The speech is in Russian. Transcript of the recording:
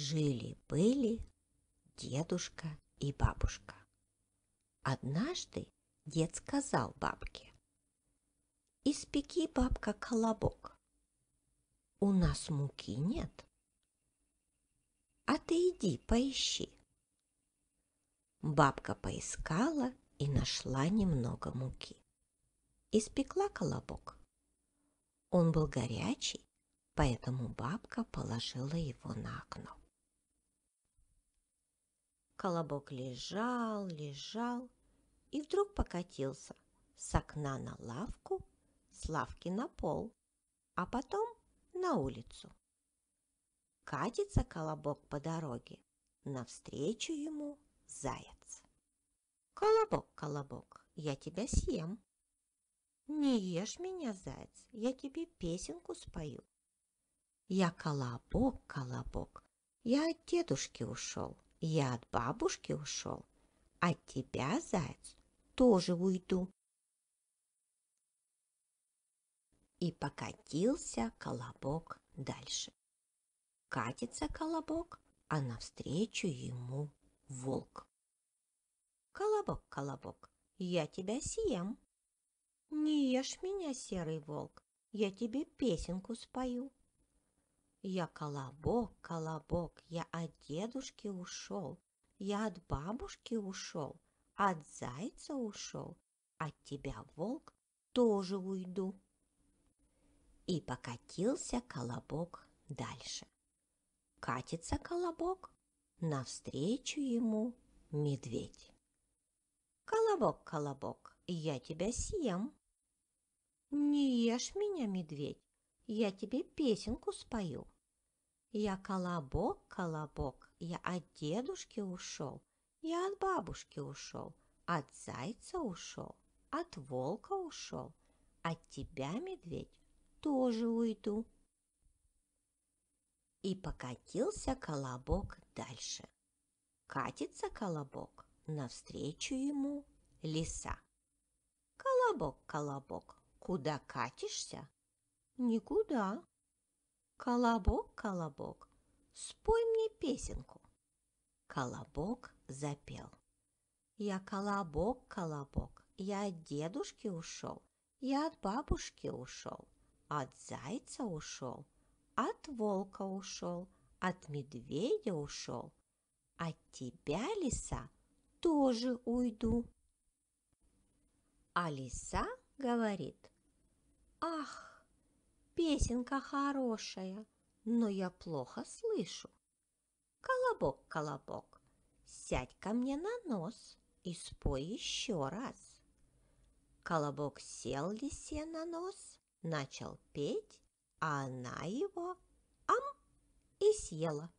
Жили-были дедушка и бабушка. Однажды дед сказал бабке, «Испеки, бабка, колобок. У нас муки нет. А ты иди поищи». Бабка поискала и нашла немного муки. Испекла колобок. Он был горячий, поэтому бабка положила его на окно. Колобок лежал, лежал и вдруг покатился с окна на лавку, с лавки на пол, а потом на улицу. Катится Колобок по дороге, навстречу ему заяц. «Колобок, Колобок, я тебя съем!» «Не ешь меня, заяц, я тебе песенку спою!» «Я Колобок, Колобок, я от дедушки ушел!» Я от бабушки ушел, а от тебя, заяц, тоже уйду. И покатился колобок дальше. Катится колобок, а навстречу ему волк. Колобок, колобок, я тебя съем. Не ешь меня, серый волк, я тебе песенку спою. Я колобок, колобок, я от дедушки ушел, Я от бабушки ушел, от зайца ушел, От тебя, волк, тоже уйду. И покатился колобок дальше. Катится колобок, навстречу ему медведь. Колобок, колобок, я тебя съем. Не ешь меня, медведь, я тебе песенку спою. Я колобок-колобок, я от дедушки ушел, я от бабушки ушел, от зайца ушел, от волка ушел, от тебя, медведь, тоже уйду. И покатился колобок дальше. Катится колобок, навстречу ему лиса. Колобок, колобок, куда катишься? Никуда. «Колобок, колобок, спой мне песенку». Колобок запел. «Я колобок, колобок, я от дедушки ушел, я от бабушки ушел, от зайца ушел, от волка ушел, от медведя ушел, от тебя, лиса, тоже уйду». А лиса говорит, «Ах, Песенка хорошая, но я плохо слышу. Колобок, колобок, сядь ко мне на нос и спой еще раз. Колобок сел лисе на нос, начал петь, а она его ам и съела.